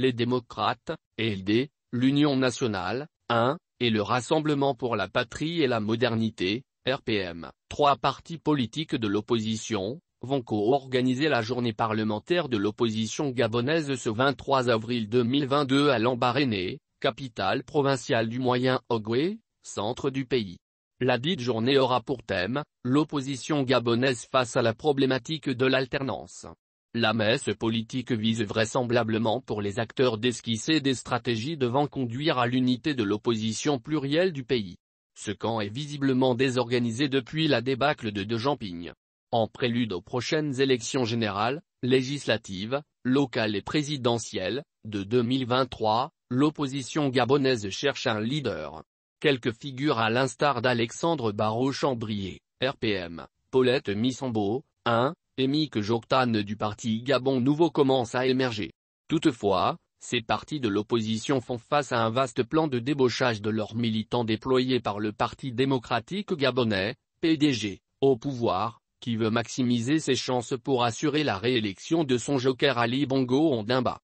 les démocrates, LD, l'Union nationale, 1, et le Rassemblement pour la patrie et la modernité, RPM. Trois partis politiques de l'opposition, vont co-organiser la journée parlementaire de l'opposition gabonaise ce 23 avril 2022 à Lambaréné, capitale provinciale du Moyen Ogwe, centre du pays. La dite journée aura pour thème, l'opposition gabonaise face à la problématique de l'alternance. La messe politique vise vraisemblablement pour les acteurs d'esquisser des stratégies devant conduire à l'unité de l'opposition plurielle du pays. Ce camp est visiblement désorganisé depuis la débâcle de De Jampigne. En prélude aux prochaines élections générales, législatives, locales et présidentielles, de 2023, l'opposition gabonaise cherche un leader. Quelques figures à l'instar d'Alexandre Barrault-Chambrier, RPM, Paulette Missambo, 1, que j'octane du parti Gabon Nouveau commence à émerger. Toutefois, ces partis de l'opposition font face à un vaste plan de débauchage de leurs militants déployé par le Parti démocratique gabonais, PDG, au pouvoir, qui veut maximiser ses chances pour assurer la réélection de son joker Ali Bongo en Ondimba.